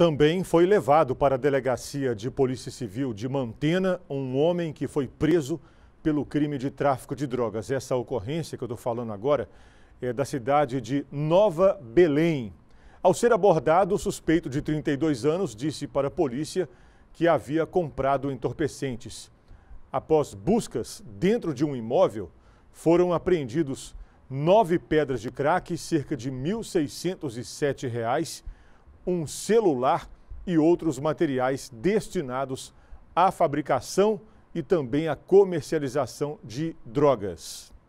Também foi levado para a delegacia de Polícia Civil de Mantena um homem que foi preso pelo crime de tráfico de drogas. Essa ocorrência que eu estou falando agora é da cidade de Nova Belém. Ao ser abordado, o suspeito de 32 anos disse para a polícia que havia comprado entorpecentes. Após buscas dentro de um imóvel, foram apreendidos nove pedras de crack, cerca de R$ 1.607 um celular e outros materiais destinados à fabricação e também à comercialização de drogas.